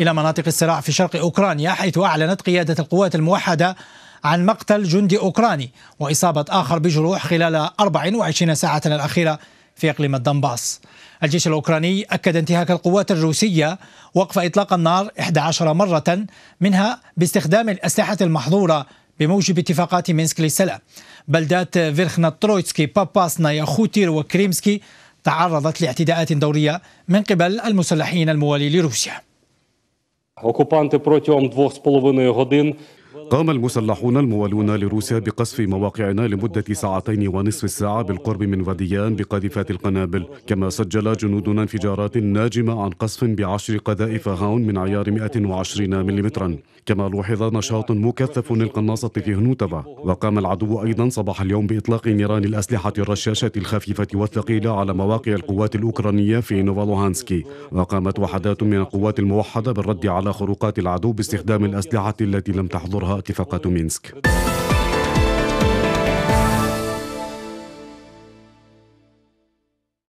إلى مناطق الصراع في شرق أوكرانيا حيث أعلنت قيادة القوات الموحدة عن مقتل جندي أوكراني وإصابة آخر بجروح خلال 24 ساعة الأخيرة في إقليم الدنباس الجيش الأوكراني أكد انتهاك القوات الروسية وقف إطلاق النار 11 مرة منها باستخدام الأسلحة المحظورة بموجب اتفاقات مينسك للسلام بلدات فيرخنا ترويتسكي باباسنا ياخوتير وكريمسكي تعرضت لاعتداءات دورية من قبل المسلحين الموالي لروسيا Окупанти протягом двох з половиною годин قام المسلحون الموالون لروسيا بقصف مواقعنا لمدة ساعتين ونصف الساعة بالقرب من فاديان بقذيفات القنابل كما سجل جنودنا انفجارات ناجمة عن قصف بعشر قذائف هاون من عيار 120 ملم كما لوحظ نشاط مكثف للقناصة في هنوتبا وقام العدو أيضا صباح اليوم بإطلاق نيران الأسلحة الرشاشة الخفيفة والثقيلة على مواقع القوات الأوكرانية في نوفالوهانسكي وقامت وحدات من القوات الموحدة بالرد على خروقات العدو باستخدام الأسلحة التي لم تحضرها اتفاقات مينسك